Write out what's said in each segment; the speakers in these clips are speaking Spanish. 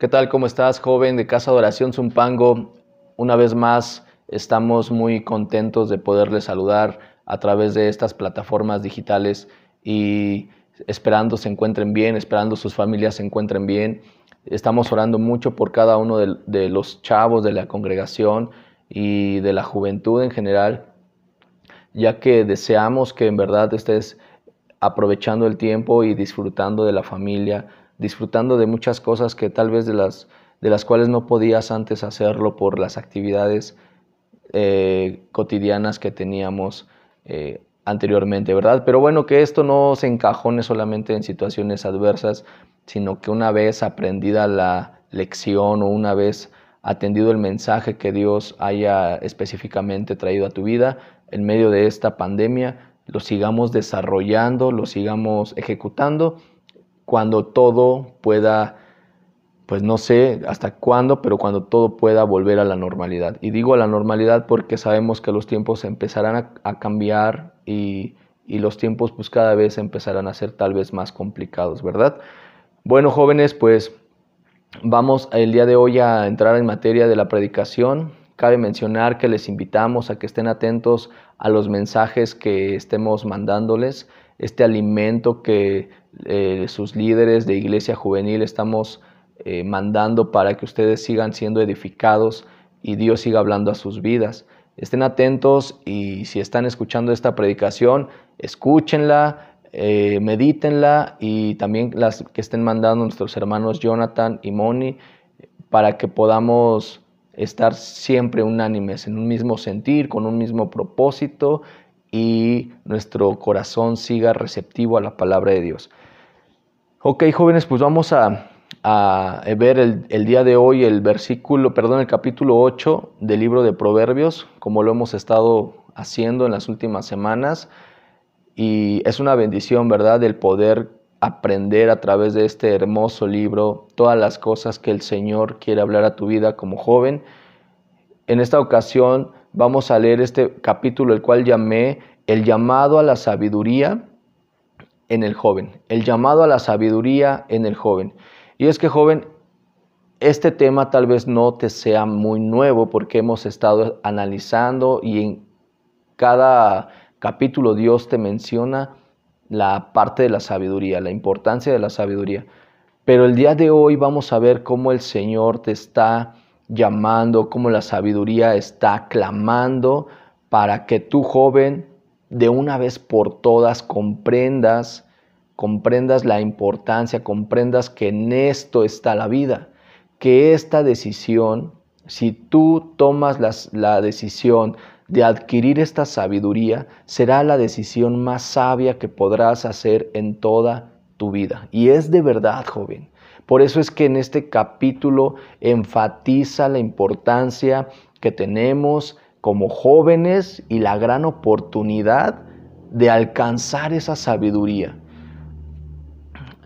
¿Qué tal? ¿Cómo estás, joven de Casa Adoración Zumpango? Una vez más, estamos muy contentos de poderles saludar a través de estas plataformas digitales y esperando se encuentren bien, esperando sus familias se encuentren bien. Estamos orando mucho por cada uno de, de los chavos de la congregación y de la juventud en general, ya que deseamos que en verdad estés aprovechando el tiempo y disfrutando de la familia, disfrutando de muchas cosas que tal vez de las, de las cuales no podías antes hacerlo por las actividades eh, cotidianas que teníamos eh, anteriormente, ¿verdad? Pero bueno, que esto no se encajone solamente en situaciones adversas, sino que una vez aprendida la lección o una vez atendido el mensaje que Dios haya específicamente traído a tu vida, en medio de esta pandemia, lo sigamos desarrollando, lo sigamos ejecutando cuando todo pueda, pues no sé hasta cuándo, pero cuando todo pueda volver a la normalidad. Y digo a la normalidad porque sabemos que los tiempos empezarán a, cambiar y, y los tiempos pues cada vez empezarán a ser tal vez más complicados, ¿verdad? Bueno, jóvenes, pues vamos el día de hoy a entrar en materia de la predicación. Cabe mencionar que les invitamos a que estén atentos a los mensajes que estemos mandándoles, este alimento que eh, sus líderes de iglesia juvenil, estamos eh, mandando para que ustedes sigan siendo edificados y Dios siga hablando a sus vidas. Estén atentos y si están escuchando esta predicación, escúchenla, eh, medítenla y también las que estén mandando nuestros hermanos Jonathan y Moni para que podamos estar siempre unánimes, en un mismo sentir, con un mismo propósito y nuestro corazón siga receptivo a la palabra de Dios. Ok, jóvenes, pues vamos a, ver el, día de hoy el versículo, perdón, el capítulo 8 del libro de Proverbios, como lo hemos estado haciendo en las últimas semanas. Y es una bendición, ¿verdad?, el poder aprender a través de este hermoso libro todas las cosas que el Señor quiere hablar a tu vida como joven. En esta ocasión vamos a leer este capítulo, el cual llamé El llamado a la sabiduría en el joven. El llamado a la sabiduría en el joven. Y es que joven, este tema tal vez no te sea muy nuevo porque hemos estado analizando y en cada capítulo Dios te menciona la parte de la sabiduría, la importancia de la sabiduría. Pero el día de hoy vamos a ver cómo el Señor te está llamando, como la sabiduría está clamando para que tú joven de una vez por todas comprendas, comprendas la importancia, comprendas que en esto está la vida, que esta decisión, si tú tomas la decisión de adquirir esta sabiduría, será la decisión más sabia que podrás hacer en toda tu vida. Y es de verdad, joven. Por eso es que en este capítulo enfatiza la importancia que tenemos como jóvenes y la gran oportunidad de alcanzar esa sabiduría,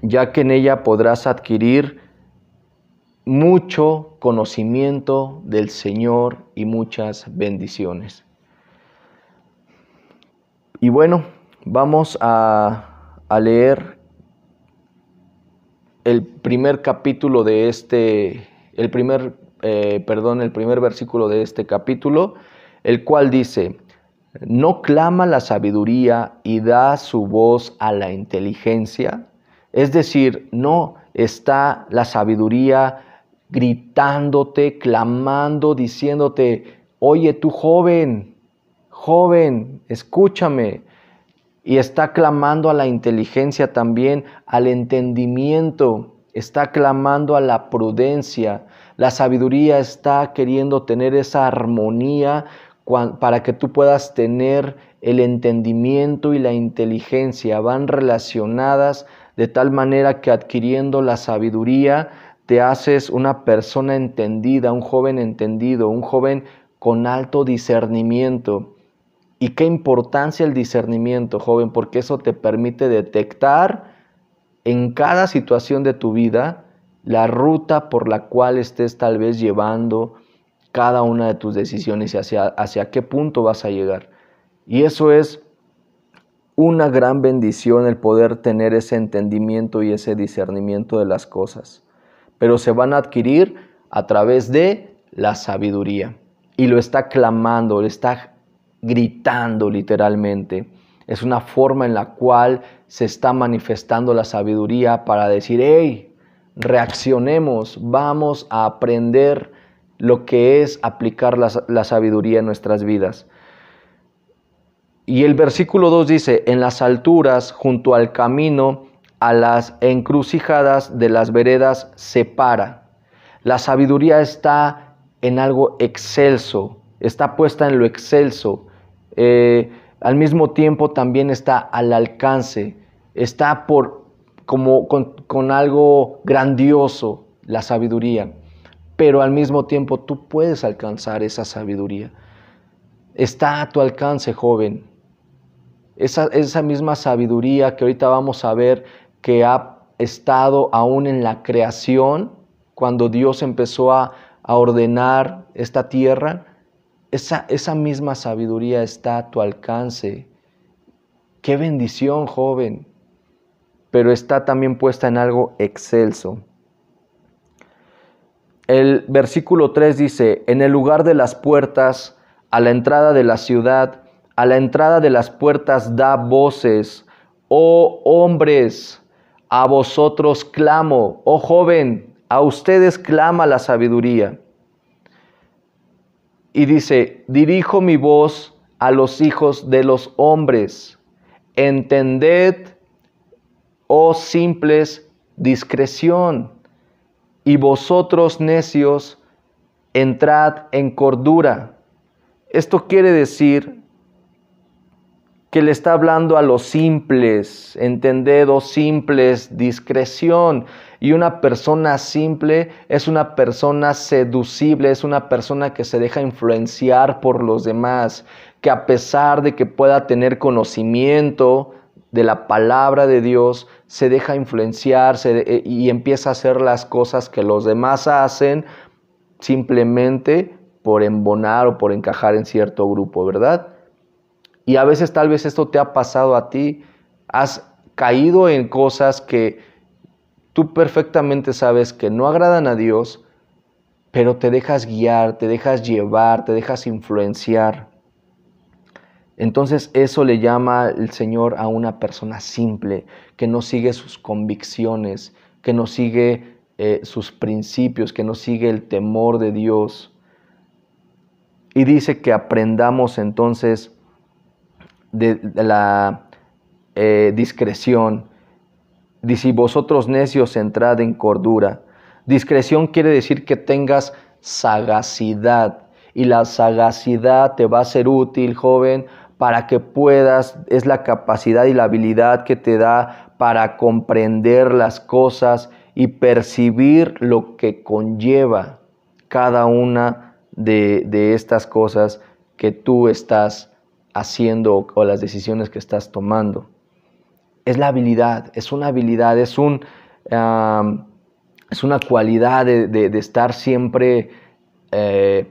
ya que en ella podrás adquirir mucho conocimiento del Señor y muchas bendiciones. Y bueno, vamos a, leer el primer capítulo de este, el primer, eh, perdón, el primer versículo de este capítulo, el cual dice, ¿no clama la sabiduría y da su voz a la inteligencia? Es decir, no está la sabiduría gritándote, clamando, diciéndote, oye tú joven, joven, escúchame, y está clamando a la inteligencia también, al entendimiento, está clamando a la prudencia. La sabiduría está queriendo tener esa armonía para que tú puedas tener el entendimiento y la inteligencia. Van relacionadas de tal manera que adquiriendo la sabiduría te haces una persona entendida, un joven entendido, un joven con alto discernimiento. Y qué importancia el discernimiento, joven, porque eso te permite detectar en cada situación de tu vida la ruta por la cual estés tal vez llevando cada una de tus decisiones y hacia, hacia qué punto vas a llegar. Y eso es una gran bendición el poder tener ese entendimiento y ese discernimiento de las cosas. Pero se van a adquirir a través de la sabiduría. Y lo está clamando, lo está gritando literalmente. Es una forma en la cual se está manifestando la sabiduría para decir, hey, reaccionemos, vamos a aprender lo que es aplicar la, la, sabiduría en nuestras vidas. Y el versículo 2 dice, en las alturas, junto al camino, a las encrucijadas de las veredas, se para. La sabiduría está en algo excelso, está puesta en lo excelso eh, al mismo tiempo también está al alcance, está por, como con, algo grandioso la sabiduría, pero al mismo tiempo tú puedes alcanzar esa sabiduría. Está a tu alcance, joven. Esa, misma sabiduría que ahorita vamos a ver que ha estado aún en la creación, cuando Dios empezó a ordenar esta tierra, esa, misma sabiduría está a tu alcance. Qué bendición, joven, pero está también puesta en algo excelso. El versículo 3 dice, en el lugar de las puertas, a la entrada de la ciudad, a la entrada de las puertas da voces, oh hombres, a vosotros clamo, oh joven, a ustedes clama la sabiduría. Y dice, dirijo mi voz a los hijos de los hombres. Entended, oh simples, discreción. Y vosotros necios, entrad en cordura. Esto quiere decir que le está hablando a los simples, entended, oh simples, discreción. Y una persona simple es una persona seducible, es una persona que se deja influenciar por los demás, que a pesar de que pueda tener conocimiento de la palabra de Dios, se deja influenciarse eh, y empieza a hacer las cosas que los demás hacen simplemente por embonar o por encajar en cierto grupo, ¿verdad? Y a veces tal vez esto te ha pasado a ti, has caído en cosas que tú perfectamente sabes que no agradan a Dios, pero te dejas guiar, te dejas llevar, te dejas influenciar. Entonces eso le llama el Señor a una persona simple, que no sigue sus convicciones, que no sigue eh, sus principios, que no sigue el temor de Dios. Y dice que aprendamos entonces de, la eh, discreción, Dice, vosotros necios entrad en cordura. Discreción quiere decir que tengas sagacidad y la sagacidad te va a ser útil, joven, para que puedas, es la capacidad y la habilidad que te da para comprender las cosas y percibir lo que conlleva cada una de, estas cosas que tú estás haciendo o las decisiones que estás tomando es la habilidad, es una habilidad, es, un, es una cualidad de, estar siempre eh,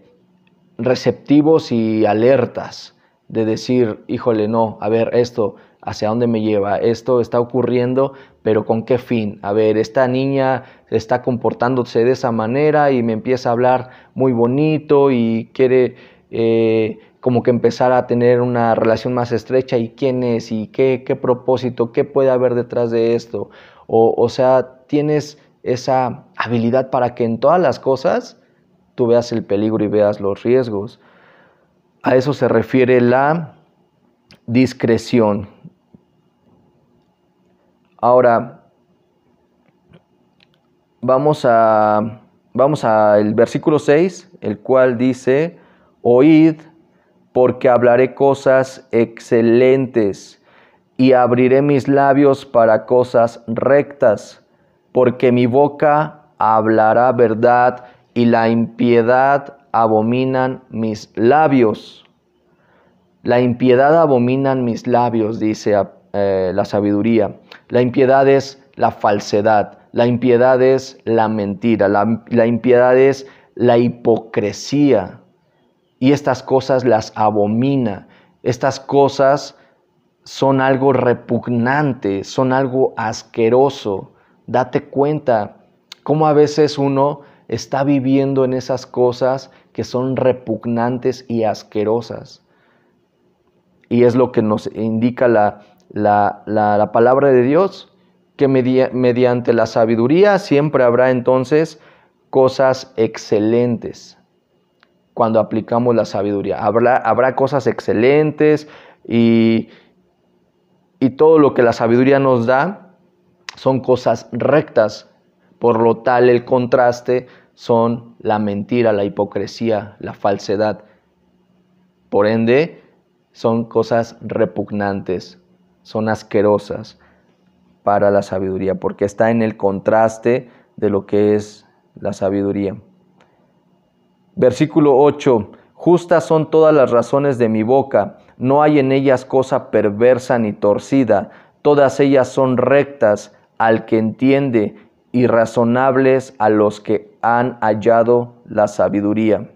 receptivos y alertas, de decir, híjole, no, a ver, esto, hacia dónde me lleva, esto está ocurriendo, pero con qué fin. A ver, esta niña está comportándose de esa manera y me empieza a hablar muy bonito y quiere eh, como que empezar a tener una relación más estrecha y quién es y qué, qué propósito, qué puede haber detrás de esto. O, sea, tienes esa habilidad para que en todas las cosas tú veas el peligro y veas los riesgos. A eso se refiere la discreción. Ahora, vamos a vamos al versículo 6, el cual dice, oíd porque hablaré cosas excelentes y abriré mis labios para cosas rectas, porque mi boca hablará verdad y la impiedad abominan mis labios. La impiedad abominan mis labios, dice eh, la sabiduría. La impiedad es la falsedad, la impiedad es la mentira, la impiedad es la hipocresía y estas cosas las abomina. Estas cosas son algo repugnante, son algo asqueroso. Date cuenta cómo a veces uno está viviendo en esas cosas que son repugnantes y asquerosas. Y es lo que nos indica la, palabra de Dios, que mediante la sabiduría siempre habrá entonces cosas excelentes cuando aplicamos la sabiduría. Habrá, habrá cosas excelentes y, y todo lo que la sabiduría nos da son cosas rectas. Por lo tal, el contraste son la mentira, la hipocresía, la falsedad. Por ende, son cosas repugnantes, son asquerosas para la sabiduría, porque está en el contraste de lo que es la sabiduría. Versículo 8. Justas son todas las razones de mi boca, no hay en ellas cosa perversa ni torcida, todas ellas son rectas al que entiende y razonables a los que han hallado la sabiduría.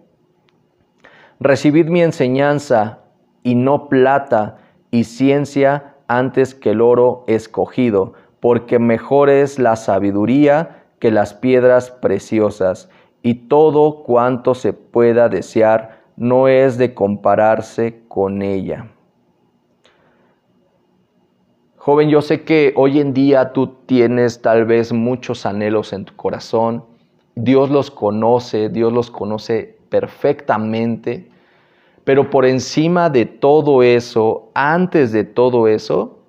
Recibid mi enseñanza y no plata y ciencia antes que el oro escogido, porque mejor es la sabiduría que las piedras preciosas y todo cuanto se pueda desear no es de compararse con ella. Joven, yo sé que hoy en día tú tienes tal vez muchos anhelos en tu corazón. Dios los conoce, Dios los conoce perfectamente. Pero por encima de todo eso, antes de todo eso,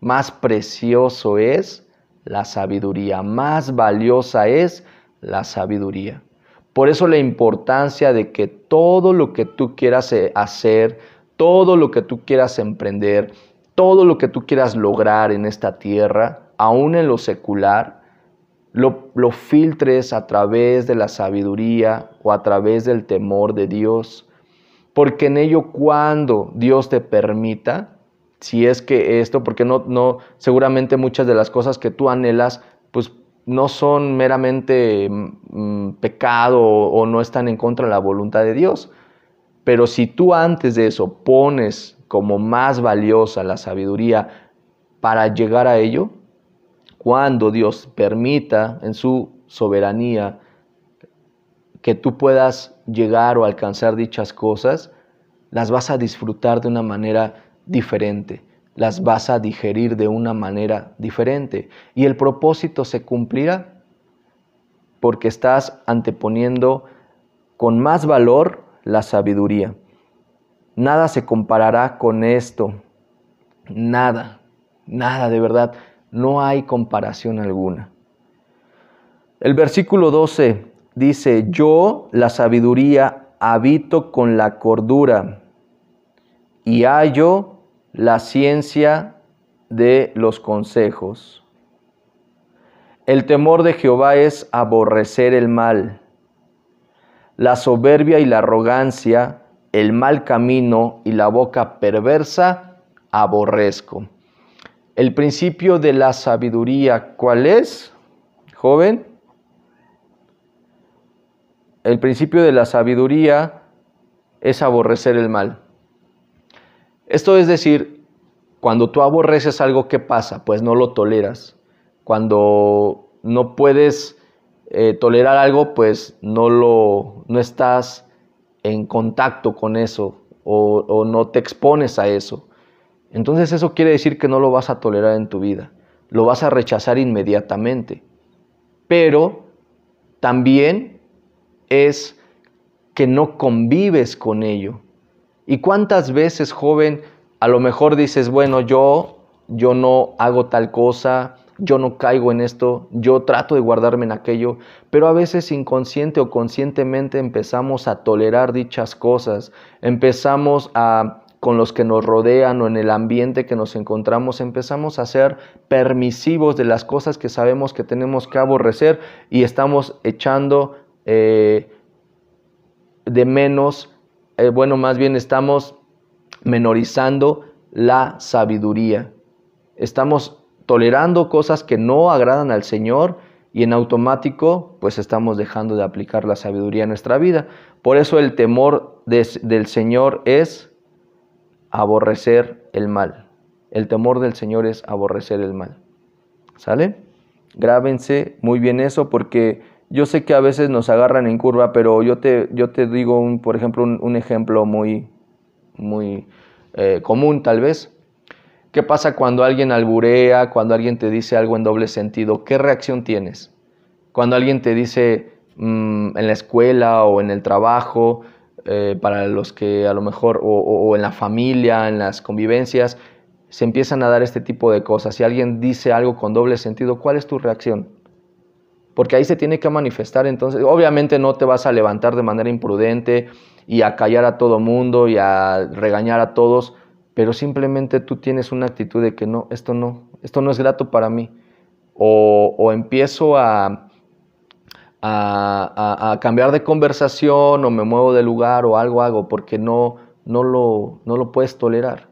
más precioso es la sabiduría, más valiosa es la sabiduría. Por eso la importancia de que todo lo que tú quieras eh, hacer, todo lo que tú quieras emprender, todo lo que tú quieras lograr en esta tierra, aún en lo secular, lo, lo filtres a través de la sabiduría o a través del temor de Dios. Porque en ello cuando Dios te permita, si es que esto, porque no, no, seguramente muchas de las cosas que tú anhelas, pues no son meramente mm, mm, pecado o no están en contra de la voluntad de Dios. Pero si tú antes de eso pones como más valiosa la sabiduría para llegar a ello, cuando Dios permita en su soberanía que tú puedas llegar o alcanzar dichas cosas, las vas a disfrutar de una manera diferente las vas a digerir de una manera diferente y el propósito se cumplirá porque estás anteponiendo con más valor la sabiduría. Nada se comparará con esto, nada, nada de verdad, no hay comparación alguna. El versículo 12 dice, yo la sabiduría habito con la cordura y hallo la ciencia de los consejos. El temor de Jehová es aborrecer el mal, la soberbia y la arrogancia, el mal camino y la boca perversa, aborrezco. El principio de la sabiduría, ¿cuál es, joven? El principio de la sabiduría es aborrecer el mal. Esto es decir, cuando tú aborreces algo, que pasa? Pues no lo toleras. Cuando no puedes eh, tolerar algo, pues no, lo, no estás en contacto con eso o no te expones a eso. Entonces eso quiere decir que no lo vas a tolerar en tu vida, lo vas a rechazar inmediatamente. Pero también es que no convives con ello. ¿Y cuántas veces, joven, a lo mejor dices, bueno, yo, yo no hago tal cosa, yo no caigo en esto, yo trato de guardarme en aquello, pero a veces inconsciente o conscientemente empezamos a tolerar dichas cosas, empezamos a con los que nos rodean o en el ambiente que nos encontramos, empezamos a ser permisivos de las cosas que sabemos que tenemos que aborrecer y estamos echando eh, de menos eh, bueno, más bien estamos menorizando la sabiduría. Estamos tolerando cosas que no agradan al Señor y en automático pues estamos dejando de aplicar la sabiduría en nuestra vida. Por eso el temor del Señor es aborrecer el mal. El temor del Señor es aborrecer el mal. ¿Sale? Grábense muy bien eso porque yo sé que a veces nos agarran en curva, pero yo te, yo te digo, un, por ejemplo, un, ejemplo muy, muy eh, común tal vez. ¿Qué pasa cuando alguien alburea, cuando alguien te dice algo en doble sentido? ¿Qué reacción tienes? Cuando alguien te dice mm, en la escuela o en el trabajo, eh, para los que a lo mejor, o en la familia, en las convivencias, se empiezan a dar este tipo de cosas. Si alguien dice algo con doble sentido, ¿cuál es tu reacción? porque ahí se tiene que manifestar. Entonces, obviamente no te vas a levantar de manera imprudente y a callar a todo mundo y a regañar a todos, pero simplemente tú tienes una actitud de que no, esto no, esto no es grato para mí. O, empiezo a, a, cambiar de conversación o me muevo de lugar o algo hago porque no, no, lo, no lo puedes tolerar.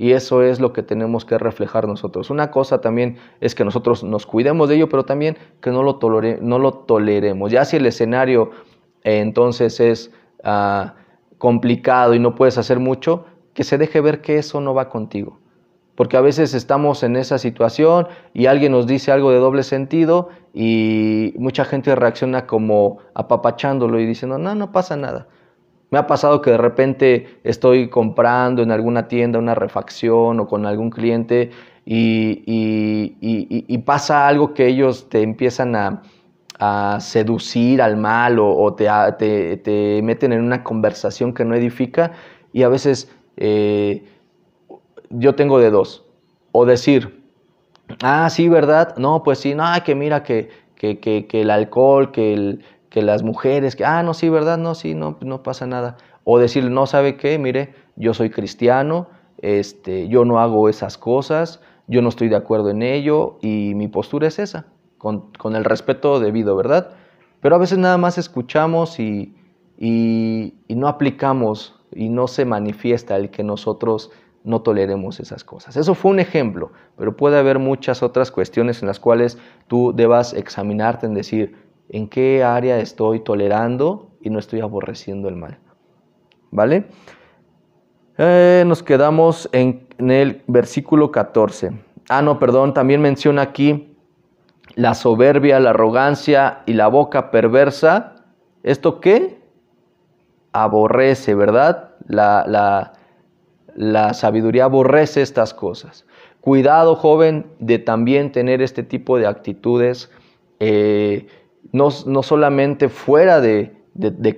Y eso es lo que tenemos que reflejar nosotros. Una cosa también es que nosotros nos cuidemos de ello, pero también que no lo, no lo toleremos. Ya si el escenario eh, entonces es ah, complicado y no puedes hacer mucho, que se deje ver que eso no va contigo. Porque a veces estamos en esa situación y alguien nos dice algo de doble sentido y mucha gente reacciona como apapachándolo y diciendo, no, no pasa nada. Me ha pasado que de repente estoy comprando en alguna tienda una refacción o con algún cliente y, pasa algo que ellos te empiezan a, seducir al mal o, te, meten en una conversación que no edifica y a veces eh, yo tengo de dos. O decir, ah, sí, ¿verdad? No, pues sí, no, que mira que el alcohol, que el, que las mujeres, que, ah, no, sí, ¿verdad? No, sí, no, pues no pasa nada. O decir, no, ¿sabe qué? Mire, yo soy cristiano, este, yo no hago esas cosas, yo no estoy de acuerdo en ello y mi postura es esa, con, el respeto debido, ¿verdad? Pero a veces nada más escuchamos y, y, y no aplicamos y no se manifiesta el que nosotros no toleremos esas cosas. Eso fue un ejemplo, pero puede haber muchas otras cuestiones en las cuales tú debas examinarte en decir, en qué área estoy tolerando y no estoy aborreciendo el mal. ¿Vale? Eh, nos quedamos en, el versículo 14. Ah, no, perdón, también menciona aquí la soberbia, la arrogancia y la boca perversa. ¿Esto qué? Aborrece, ¿verdad? La, sabiduría aborrece estas cosas. Cuidado, joven, de también tener este tipo de actitudes eh, no, solamente fuera de,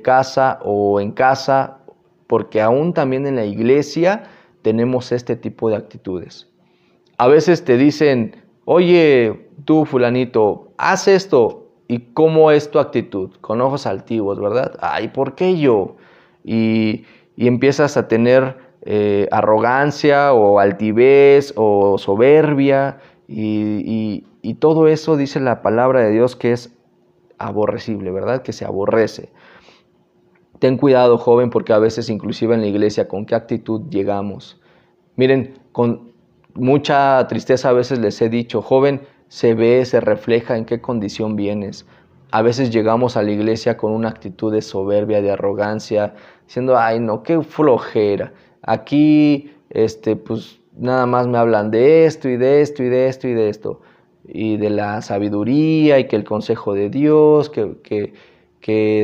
casa o en casa, porque aún también en la iglesia tenemos este tipo de actitudes. A veces te dicen, oye, tú fulanito, haz esto. ¿Y cómo es tu actitud? Con ojos altivos, ¿verdad? Ay, ¿por qué yo? Y, empiezas a tener eh, arrogancia o altivez o soberbia. Y, y todo eso dice la palabra de Dios que es aborrecible, ¿verdad? Que se aborrece. Ten cuidado, joven, porque a veces inclusive en la iglesia, ¿con qué actitud llegamos? Miren, con mucha tristeza a veces les he dicho, joven, se ve, se refleja en qué condición vienes. A veces llegamos a la iglesia con una actitud de soberbia, de arrogancia, diciendo, ay, no, qué flojera. Aquí, este, pues nada más me hablan de esto y de esto y de esto y de esto y de la sabiduría y que el consejo de Dios, que,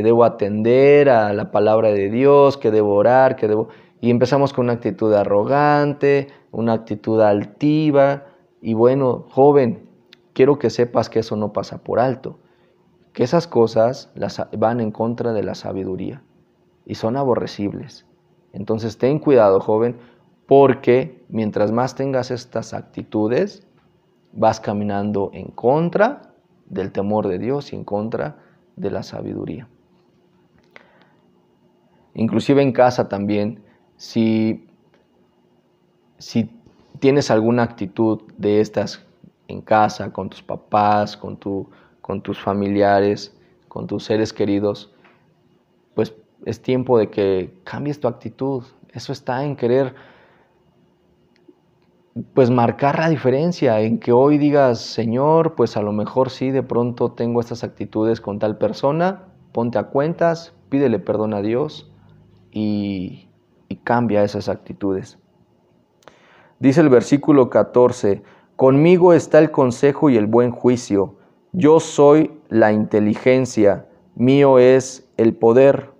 debo atender a la palabra de Dios, que debo orar, que debo... Y empezamos con una actitud arrogante, una actitud altiva. Y bueno, joven, quiero que sepas que eso no pasa por alto, que esas cosas las van en contra de la sabiduría y son aborrecibles. Entonces ten cuidado, joven, porque mientras más tengas estas actitudes, vas caminando en contra del temor de Dios y en contra de la sabiduría. Inclusive en casa también, si, si tienes alguna actitud de estas en casa, con tus papás, con, tu, con tus familiares, con tus seres queridos, pues es tiempo de que cambies tu actitud. Eso está en querer pues marcar la diferencia en que hoy digas, Señor, pues a lo mejor sí, de pronto tengo estas actitudes con tal persona, ponte a cuentas, pídele perdón a Dios y, y cambia esas actitudes. Dice el versículo 14, conmigo está el consejo y el buen juicio, yo soy la inteligencia, mío es el poder.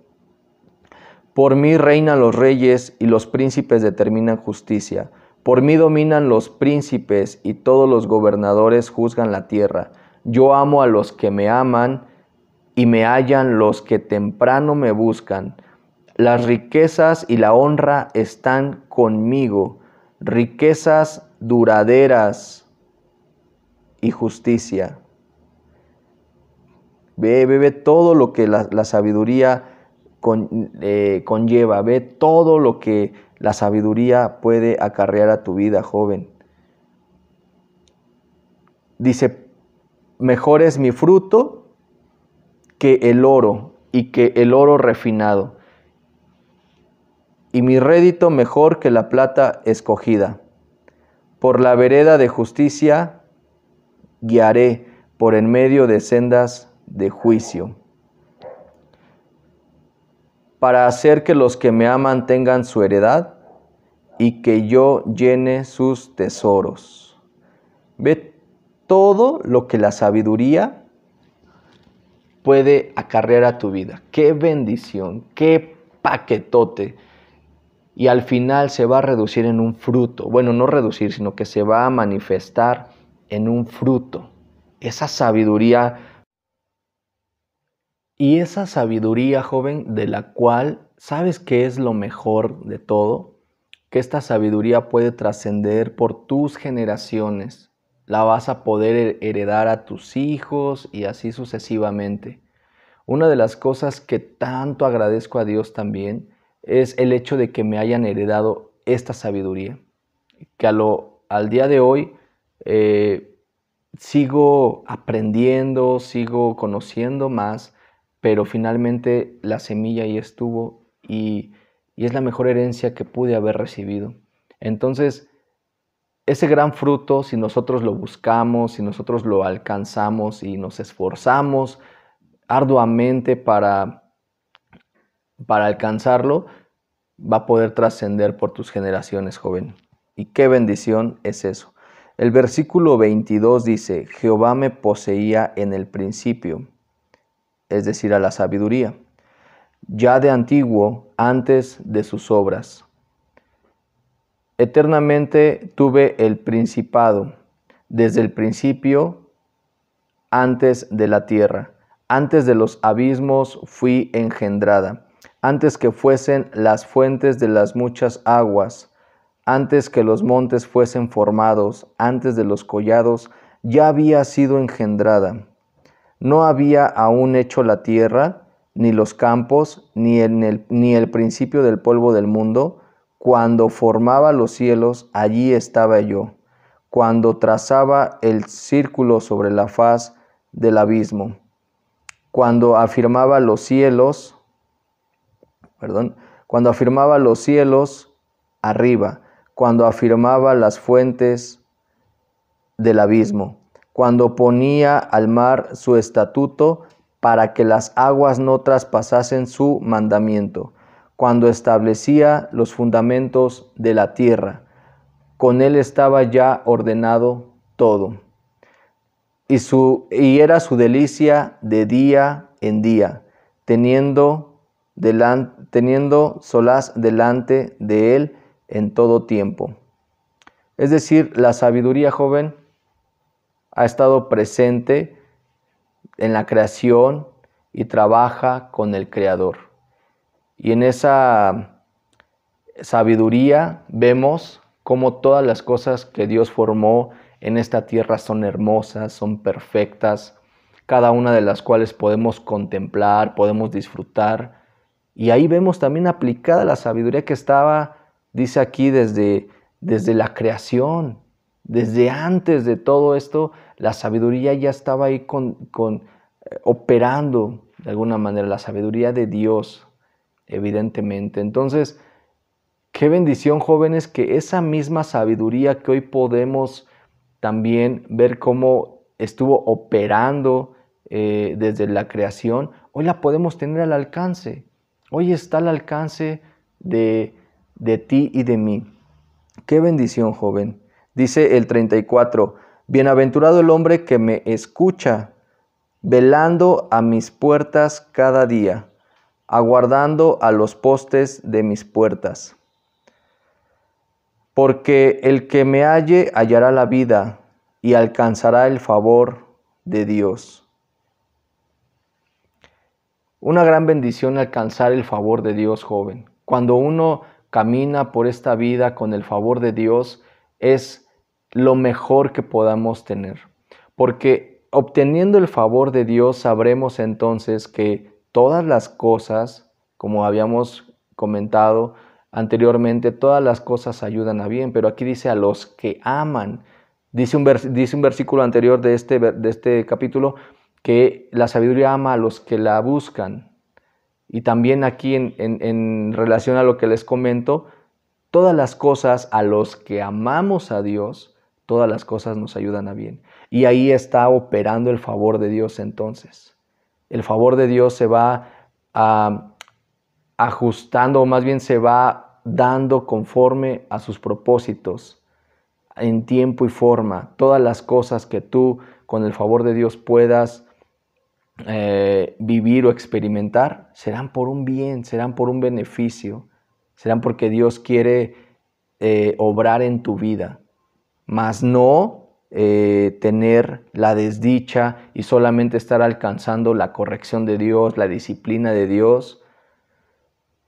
Por mí reinan los reyes y los príncipes determinan justicia. Por mí dominan los príncipes y todos los gobernadores juzgan la tierra. Yo amo a los que me aman y me hallan los que temprano me buscan. Las riquezas y la honra están conmigo, riquezas duraderas y justicia. Ve, ve, ve todo lo que la, sabiduría eh, conlleva, ve todo lo que la sabiduría puede acarrear a tu vida, joven. Dice, mejor es mi fruto que el oro y que el oro refinado, y mi rédito mejor que la plata escogida. Por la vereda de justicia guiaré por en medio de sendas de juicio para hacer que los que me aman tengan su heredad y que yo llene sus tesoros. Ve todo lo que la sabiduría puede acarrear a tu vida. Qué bendición, qué paquetote. Y al final se va a reducir en un fruto. Bueno, no reducir, sino que se va a manifestar en un fruto. Esa sabiduría y esa sabiduría, joven, de la cual sabes que es lo mejor de todo, que esta sabiduría puede trascender por tus generaciones, la vas a poder heredar a tus hijos y así sucesivamente. Una de las cosas que tanto agradezco a Dios también es el hecho de que me hayan heredado esta sabiduría, que lo, al día de hoy eh, sigo aprendiendo, sigo conociendo más pero finalmente la semilla ahí estuvo y, es la mejor herencia que pude haber recibido. Entonces, ese gran fruto, si nosotros lo buscamos, si nosotros lo alcanzamos y nos esforzamos arduamente para, para alcanzarlo, va a poder trascender por tus generaciones, joven. Y qué bendición es eso. El versículo 22 dice, Jehová me poseía en el principio es decir, a la sabiduría, ya de antiguo, antes de sus obras. Eternamente tuve el principado, desde el principio, antes de la tierra, antes de los abismos fui engendrada, antes que fuesen las fuentes de las muchas aguas, antes que los montes fuesen formados, antes de los collados, ya había sido engendrada no había aún hecho la tierra, ni los campos, ni, el, el principio del polvo del mundo. Cuando formaba los cielos, allí estaba yo. Cuando trazaba el círculo sobre la faz del abismo. Cuando afirmaba los cielos, perdón, cuando afirmaba los cielos arriba, cuando afirmaba las fuentes del abismo cuando ponía al mar su estatuto para que las aguas no traspasasen su mandamiento, cuando establecía los fundamentos de la tierra. Con él estaba ya ordenado todo. Y, su, y era su delicia de día en día, teniendo, solas teniendo solaz delante de él en todo tiempo. Es decir, la sabiduría joven ha estado presente en la creación y trabaja con el Creador. Y en esa sabiduría vemos cómo todas las cosas que Dios formó en esta tierra son hermosas, son perfectas, cada una de las cuales podemos contemplar, podemos disfrutar. Y ahí vemos también aplicada la sabiduría que estaba, dice aquí, desde, desde la creación, desde antes de todo esto, la sabiduría ya estaba ahí con, eh, operando de alguna manera, la sabiduría de Dios, evidentemente. Entonces, qué bendición, jóvenes, que esa misma sabiduría que hoy podemos también ver cómo estuvo operando eh, desde la creación, hoy la podemos tener al alcance. Hoy está al alcance de, de ti y de mí. Qué bendición, joven. Dice el 34, Bienaventurado el hombre que me escucha, velando a mis puertas cada día, aguardando a los postes de mis puertas. Porque el que me halle hallará la vida y alcanzará el favor de Dios. Una gran bendición alcanzar el favor de Dios, joven. Cuando uno camina por esta vida con el favor de Dios, es lo mejor que podamos tener. Porque obteniendo el favor de Dios sabremos entonces que todas las cosas, como habíamos comentado anteriormente, todas las cosas ayudan a bien, pero aquí dice a los que aman. Dice un, dice un versículo anterior de este, de este capítulo que la sabiduría ama a los que la buscan. Y también aquí en relación a lo que les comento, todas las cosas a los que amamos a Dios, todas las cosas nos ayudan a bien. Y ahí está operando el favor de Dios entonces. El favor de Dios se va ajustando, o más bien se va dando conforme a sus propósitos, en tiempo y forma. Todas las cosas que tú, con el favor de Dios, puedas eh, vivir o experimentar, serán por un bien, serán por un beneficio, serán porque Dios quiere eh, obrar en tu vida. Más no eh, tener la desdicha y solamente estar alcanzando la corrección de Dios, la disciplina de Dios.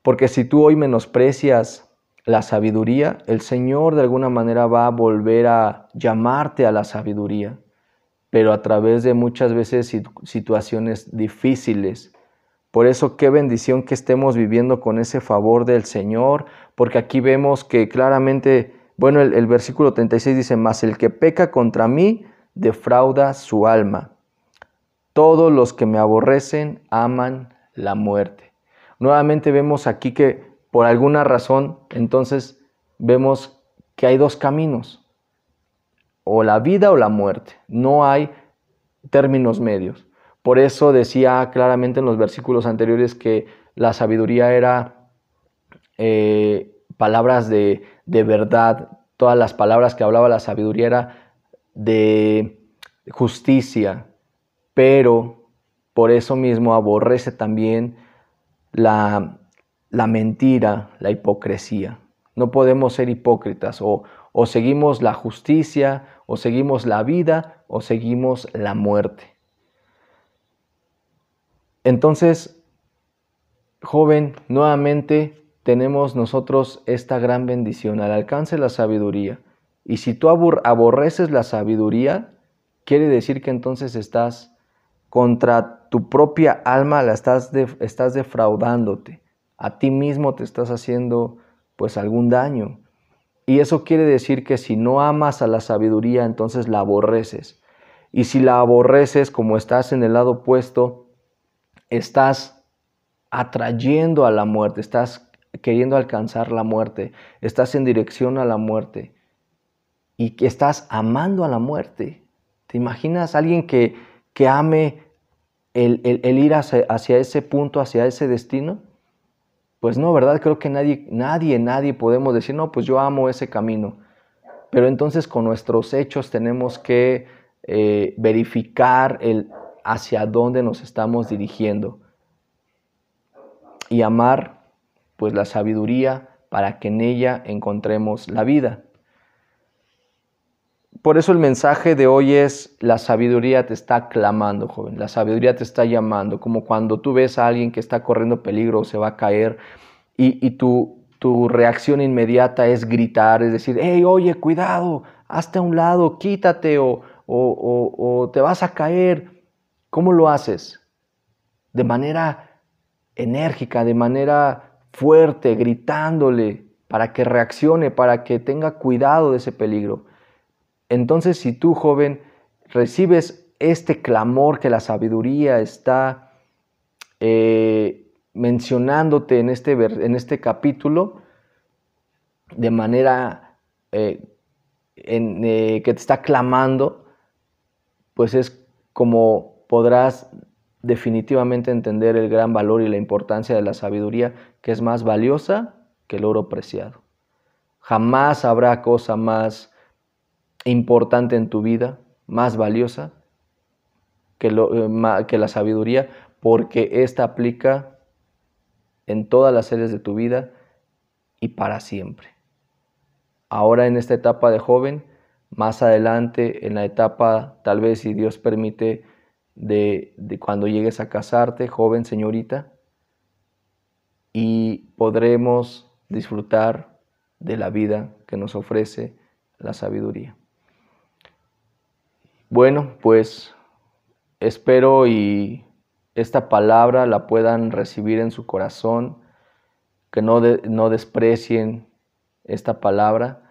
Porque si tú hoy menosprecias la sabiduría, el Señor de alguna manera va a volver a llamarte a la sabiduría, pero a través de muchas veces situaciones difíciles. Por eso qué bendición que estemos viviendo con ese favor del Señor, porque aquí vemos que claramente bueno, el, versículo 36 dice, mas el que peca contra mí defrauda su alma. Todos los que me aborrecen aman la muerte. Nuevamente vemos aquí que por alguna razón, entonces vemos que hay dos caminos, o la vida o la muerte. No hay términos medios. Por eso decía claramente en los versículos anteriores que la sabiduría era eh, palabras de, verdad, todas las palabras que hablaba la sabiduría era de justicia, pero por eso mismo aborrece también la, la mentira, la hipocresía. No podemos ser hipócritas o, o seguimos la justicia, o seguimos la vida, o seguimos la muerte. Entonces, joven, nuevamente tenemos nosotros esta gran bendición al alcance de la sabiduría. Y si tú aborreces la sabiduría, quiere decir que entonces estás contra tu propia alma, la estás, estás defraudándote. A ti mismo te estás haciendo pues algún daño. Y eso quiere decir que si no amas a la sabiduría, entonces la aborreces. Y si la aborreces, como estás en el lado opuesto, estás atrayendo a la muerte, estás queriendo alcanzar la muerte, estás en dirección a la muerte y que estás amando a la muerte. ¿Te imaginas alguien que, que ame el, ir hacia, ese punto, hacia ese destino? Pues no, ¿verdad? Creo que nadie, nadie, nadie podemos decir, no, pues yo amo ese camino. Pero entonces con nuestros hechos tenemos que eh, verificar el, hacia dónde nos estamos dirigiendo y amar pues la sabiduría para que en ella encontremos la vida. Por eso el mensaje de hoy es, la sabiduría te está clamando, joven, la sabiduría te está llamando, como cuando tú ves a alguien que está corriendo peligro o se va a caer y, y tu, reacción inmediata es gritar, es decir, hey, oye, cuidado, hazte a un lado, quítate o, o te vas a caer. ¿Cómo lo haces? De manera enérgica, de manera fuerte, gritándole para que reaccione, para que tenga cuidado de ese peligro. Entonces, si tú, joven, recibes este clamor que la sabiduría está eh, mencionándote en este, en este, capítulo, de manera eh, eh, que te está clamando, pues es como podrás definitivamente entender el gran valor y la importancia de la sabiduría, que es más valiosa que el oro preciado. Jamás habrá cosa más importante en tu vida, más valiosa, que, eh, la sabiduría, porque esta aplica en todas las áreas de tu vida y para siempre. Ahora en esta etapa de joven, más adelante en la etapa, tal vez si Dios permite, de, cuando llegues a casarte, joven señorita, y podremos disfrutar de la vida que nos ofrece la sabiduría. Bueno, pues espero y esta palabra la puedan recibir en su corazón, que no, no desprecien esta palabra.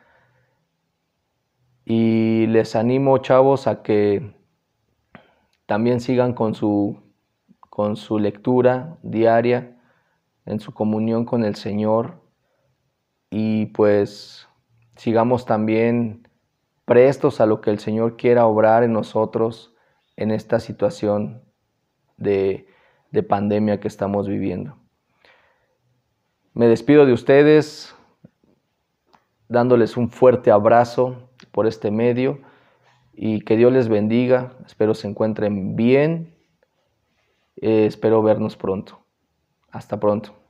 Y les animo, chavos, a que también sigan con su, con su lectura diaria, en su comunión con el Señor y pues sigamos también prestos a lo que el Señor quiera obrar en nosotros en esta situación de, de pandemia que estamos viviendo. Me despido de ustedes dándoles un fuerte abrazo por este medio y que Dios les bendiga. Espero se encuentren bien. Eh, espero vernos pronto. Hasta pronto.